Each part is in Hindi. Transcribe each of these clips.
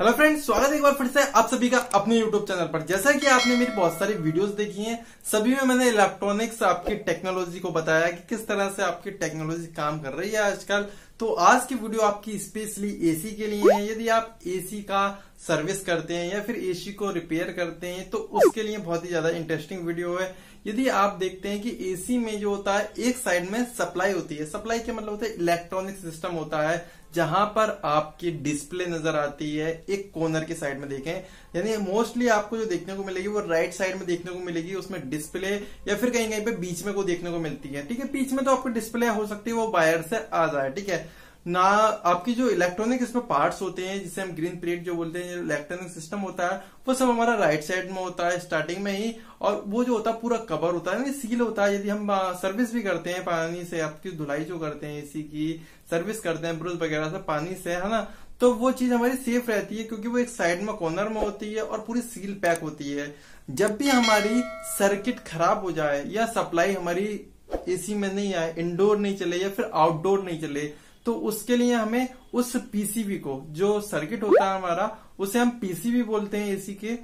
हेलो फ्रेंड्स स्वागत है एक बार फिर से आप सभी का अपने यूट्यूब चैनल पर जैसा कि आपने मेरी बहुत सारी वीडियोस देखी हैं सभी में मैंने इलेक्ट्रॉनिक्स आपकी टेक्नोलॉजी को बताया कि किस तरह से आपकी टेक्नोलॉजी काम कर रही है आजकल तो आज की वीडियो आपकी स्पेशली एसी के लिए है यदि आप एसी का सर्विस करते हैं या फिर एसी को रिपेयर करते हैं तो उसके लिए बहुत ही ज्यादा इंटरेस्टिंग वीडियो है यदि आप देखते हैं कि एसी में जो होता है एक साइड में सप्लाई होती है सप्लाई के मतलब होता है इलेक्ट्रॉनिक सिस्टम होता है जहां पर आपकी डिस्प्ले नजर आती है एक कॉर्नर के साइड में देखें यानी मोस्टली आपको जो देखने को मिलेगी वो राइट साइड में देखने को मिलेगी उसमें डिस्प्ले या फिर कहीं कहीं पे बीच में को देखने को मिलती है ठीक है बीच में तो आपको डिस्प्ले हो सकती है वो बायर से आ जाए ठीक है ना आपकी जो इलेक्ट्रॉनिक इसमें पार्ट्स होते हैं जिसे हम ग्रीन प्लेट जो बोलते हैं इलेक्ट्रॉनिक सिस्टम होता है वो सब हमारा राइट साइड में होता है स्टार्टिंग में ही और वो जो होता है पूरा कवर होता है सील होता है यदि हम सर्विस भी करते हैं पानी से आपकी धुलाई जो करते हैं एसी की सर्विस करते हैं ब्रुज वगैरह से पानी से है ना तो वो चीज हमारी सेफ रहती है क्योंकि वो एक साइड में कॉर्नर में होती है और पूरी सील पैक होती है जब भी हमारी सर्किट खराब हो जाए या सप्लाई हमारी एसी में नहीं आए इंडोर नहीं चले या फिर आउटडोर नहीं चले तो उसके लिए हमें उस पीसीबी को जो सर्किट होता है हमारा उसे हम पीसीबी बोलते हैं एसी के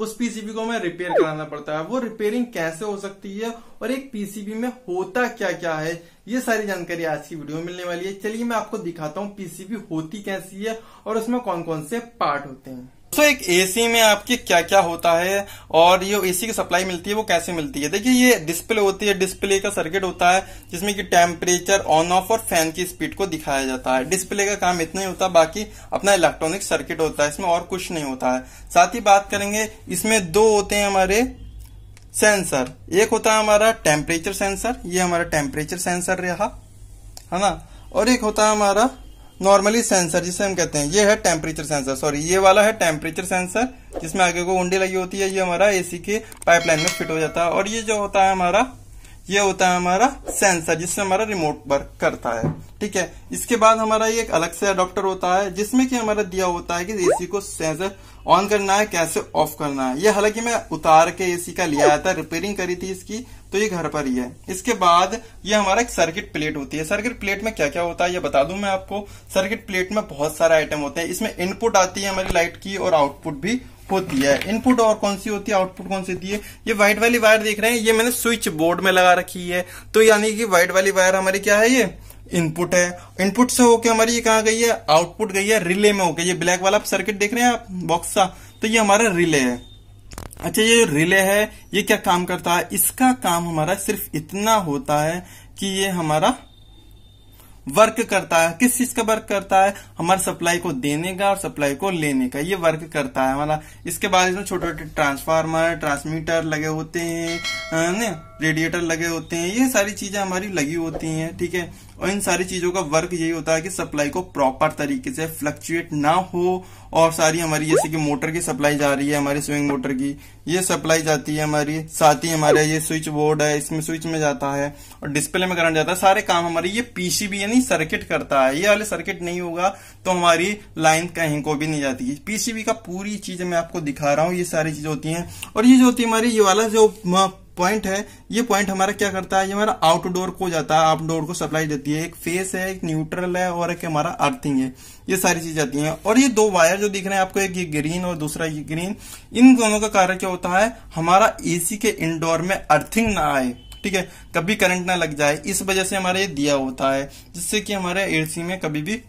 उस पीसीबी को हमें रिपेयर कराना पड़ता है वो रिपेयरिंग कैसे हो सकती है और एक पीसीबी में होता क्या क्या है ये सारी जानकारी आज की वीडियो में मिलने वाली है चलिए मैं आपको दिखाता हूँ पीसीबी होती कैसी है और उसमें कौन कौन से पार्ट होते हैं तो एक एसी में आपके क्या क्या होता है और ये एसी की सप्लाई मिलती है वो कैसे मिलती है देखिए ये डिस्प्ले होती है डिस्प्ले का सर्किट होता है जिसमें कि टेम्परेचर ऑन ऑफ और फैन की स्पीड को दिखाया जाता है डिस्प्ले का काम इतना ही होता है बाकी अपना इलेक्ट्रॉनिक सर्किट होता है इसमें और कुछ नहीं होता है साथ ही बात करेंगे इसमें दो होते हैं हमारे सेंसर एक होता है हमारा टेम्परेचर सेंसर ये हमारा टेम्परेचर सेंसर रहा है ना और एक होता है हमारा नॉर्मली सेंसर जिसे हम कहते हैं ये है टेम्परेचर सेंसर सॉरी ये वाला है टेम्परेचर सेंसर जिसमें आगे को गुंडी लगी होती है ये हमारा एसी के पाइपलाइन में फिट हो जाता है और ये जो होता है हमारा ये होता है हमारा सेंसर जिससे हमारा रिमोट वर्क करता है ठीक है इसके बाद हमारा ये एक अलग से अडोप्टर होता है जिसमें कि हमारा दिया होता है कि एसी को सेंसर ऑन करना है कैसे ऑफ करना है ये हालांकि मैं उतार के एसी का लिया था रिपेयरिंग करी थी इसकी तो ये घर पर ही है इसके बाद ये हमारा एक सर्किट प्लेट होती है सर्किट प्लेट में क्या क्या होता है ये बता दू मैं आपको सर्किट प्लेट में बहुत सारे आइटम होते हैं इसमें इनपुट आती है हमारी लाइट की और आउटपुट भी होती है इनपुट और कौन सी होती है आउटपुट कौन सी होती है ये व्हाइट वाली वायर देख रहे हैं ये मैंने स्विच बोर्ड में लगा रखी है तो यानी कि व्हाइट वाली वायर हमारी क्या है ये इनपुट है इनपुट से होके हमारी ये कहाँ गई है आउटपुट गई है रिले में होके ये ब्लैक वाला सर्किट देख रहे हैं आप बॉक्स का तो ये हमारा रिले है अच्छा ये रिले है ये क्या काम करता है इसका काम हमारा सिर्फ इतना होता है कि ये हमारा वर्क करता है किस चीज का वर्क करता है हमारे सप्लाई को देने का और सप्लाई को लेने का ये वर्क करता है हमारा इसके बाद इसमें छोटे छोटे ट्रांसफार्मर ट्रांसमीटर लगे होते हैं रेडिएटर लगे होते हैं ये सारी चीजें हमारी लगी होती हैं ठीक है और इन सारी चीजों का वर्क यही होता है कि सप्लाई को प्रॉपर तरीके से फ्लक्चुएट ना हो और सारी हमारी जैसे कि मोटर की सप्लाई जा रही है हमारी स्विंग मोटर की ये सप्लाई जाती है हमारी साथ ही हमारे ये स्विच बोर्ड है इसमें स्विच में जाता है और डिस्प्ले में करंट जाता है सारे काम हमारे ये पीसीबी यानी सर्किट करता है ये वाले सर्किट नहीं होगा तो हमारी लाइन कहीं को भी नहीं जाती पीसीबी का पूरी चीज मैं आपको दिखा रहा हूँ ये सारी चीज होती है और ये जो होती है हमारी ये वाला जो पॉइंट है ये पॉइंट हमारा क्या करता है ये हमारा आउटडोर को जाता है आउटडोर को सप्लाई देती है एक फेस है एक न्यूट्रल है और एक हमारा अर्थिंग है ये सारी चीजें आती हैं और ये दो वायर जो दिख रहे हैं आपको एक ये ग्रीन और दूसरा ये ग्रीन इन दोनों का कारण क्या होता है हमारा एसी के इनडोर में अर्थिंग ना आए ठीक है कभी करंट ना लग जाए इस वजह से हमारा ये दिया होता है जिससे कि हमारे एसी में कभी भी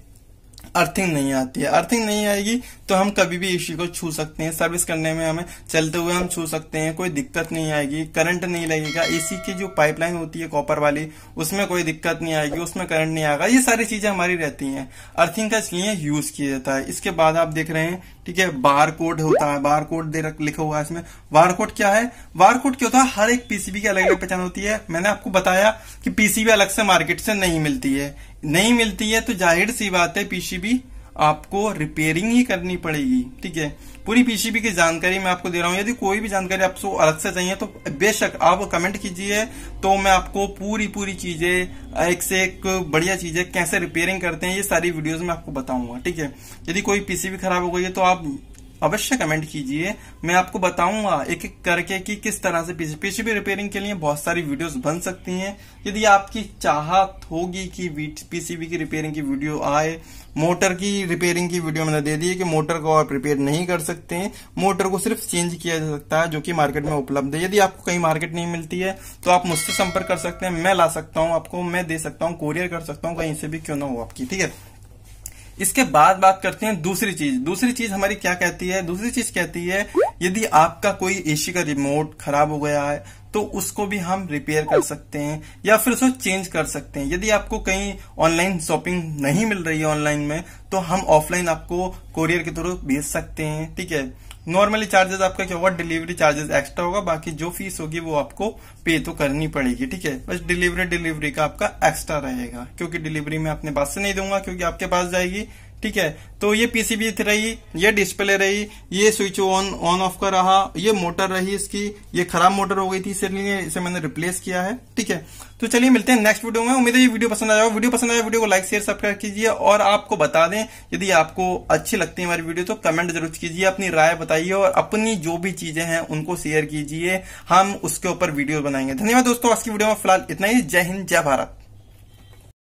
अर्थिंग नहीं आती है अर्थिंग नहीं आएगी तो हम कभी भी एसी को छू सकते हैं सर्विस करने में हमें चलते हुए हम छू सकते हैं कोई दिक्कत नहीं आएगी करंट नहीं लगेगा एसी की जो पाइपलाइन होती है कॉपर वाली उसमें कोई दिक्कत नहीं आएगी उसमें करंट नहीं आएगा ये सारी चीजें हमारी रहती हैं अर्थिंग का इसलिए यूज किया जाता है इसके बाद आप देख रहे हैं ठीक है बार कोड होता है बार कोड दे रख लिखा हुआ है इसमें बार कोड क्या है बार कोड क्या होता है हर एक पीसीबी की अलग अलग पहचान होती है मैंने आपको बताया कि पीसीबी अलग से मार्केट से नहीं मिलती है नहीं मिलती है तो जाहिर सी बात है पीसीबी आपको रिपेयरिंग ही करनी पड़ेगी ठीक है पूरी पीसीबी की जानकारी मैं आपको दे रहा हूँ यदि कोई भी जानकारी आपको अलग से चाहिए तो बेशक आप कमेंट कीजिए तो मैं आपको पूरी पूरी चीजें एक से एक बढ़िया चीजें कैसे रिपेयरिंग करते हैं ये सारी वीडियोस में आपको बताऊंगा ठीक है यदि कोई पीसीबी खराब हो गई है तो आप अवश्य कमेंट कीजिए मैं आपको बताऊंगा एक एक करके कि किस तरह से पीछे भी रिपेयरिंग के लिए बहुत सारी वीडियोस बन सकती हैं यदि आपकी चाहत होगी कि पीसीबी की रिपेयरिंग की वीडियो आए मोटर की रिपेयरिंग की वीडियो मैंने दे दी है कि मोटर को आप रिपेयर नहीं कर सकते हैं मोटर को सिर्फ चेंज किया जा सकता है जो कि मार्केट में उपलब्ध है यदि आपको कहीं मार्केट नहीं मिलती है तो आप मुझसे संपर्क कर सकते हैं मैं ला सकता हूं आपको मैं दे सकता हूं कोरियर कर सकता हूं कहीं से भी क्यों ना हो आपकी ठीक है इसके बाद बात करते हैं दूसरी चीज दूसरी चीज हमारी क्या कहती है दूसरी चीज कहती है यदि आपका कोई एसी का रिमोट खराब हो गया है तो उसको भी हम रिपेयर कर सकते हैं या फिर उसको चेंज कर सकते हैं यदि आपको कहीं ऑनलाइन शॉपिंग नहीं मिल रही है ऑनलाइन में तो हम ऑफलाइन आपको कोरियर के थ्रू भेज सकते हैं ठीक है नॉर्मली चार्जेस आपका क्या होगा डिलीवरी चार्जेस एक्स्ट्रा होगा बाकी जो फीस होगी वो आपको पे तो करनी पड़ेगी ठीक है बस डिलीवरी डिलीवरी का आपका एक्स्ट्रा रहेगा क्योंकि डिलीवरी में अपने पास से नहीं दूंगा क्योंकि आपके पास जाएगी ठीक है तो ये पीसीबी रही ये डिस्प्ले रही ये स्विच ऑन ऑन ऑफ का रहा ये मोटर रही इसकी ये खराब मोटर हो गई थी इसलिए इसे मैंने रिप्लेस किया है ठीक है तो चलिए मिलते हैं नेक्स्ट वीडियो में उम्मीद है ये वीडियो पसंद आया वीडियो पसंद आया वीडियो को लाइक शेयर सब्सक्राइब कीजिए और आपको बता दें यदि आपको अच्छी लगती है हमारी वीडियो तो कमेंट जरूर कीजिए अपनी राय बताइए और अपनी जो भी चीजें हैं उनको शेयर कीजिए हम उसके ऊपर वीडियो बनाएंगे धन्यवाद दोस्तों आज की वीडियो में फिलहाल इतना ही जय हिंद जय भारत